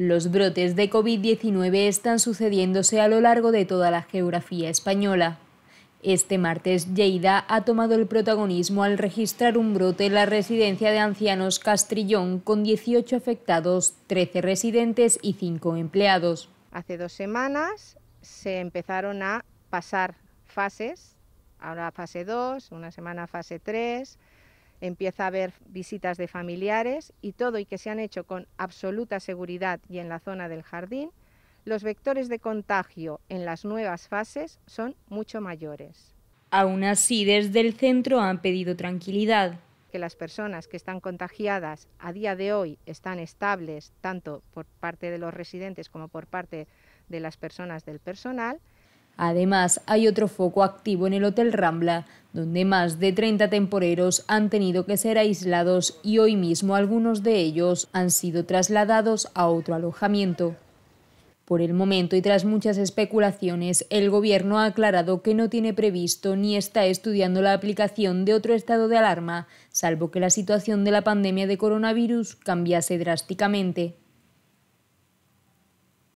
Los brotes de COVID-19 están sucediéndose a lo largo de toda la geografía española. Este martes, Lleida ha tomado el protagonismo al registrar un brote en la residencia de ancianos Castrillón, con 18 afectados, 13 residentes y 5 empleados. Hace dos semanas se empezaron a pasar fases, ahora fase 2, una semana fase 3, empieza a haber visitas de familiares y todo y que se han hecho con absoluta seguridad y en la zona del jardín, los vectores de contagio en las nuevas fases son mucho mayores. Aún así, desde el centro han pedido tranquilidad. Que las personas que están contagiadas a día de hoy están estables, tanto por parte de los residentes como por parte de las personas del personal, Además, hay otro foco activo en el Hotel Rambla, donde más de 30 temporeros han tenido que ser aislados y hoy mismo algunos de ellos han sido trasladados a otro alojamiento. Por el momento y tras muchas especulaciones, el gobierno ha aclarado que no tiene previsto ni está estudiando la aplicación de otro estado de alarma, salvo que la situación de la pandemia de coronavirus cambiase drásticamente.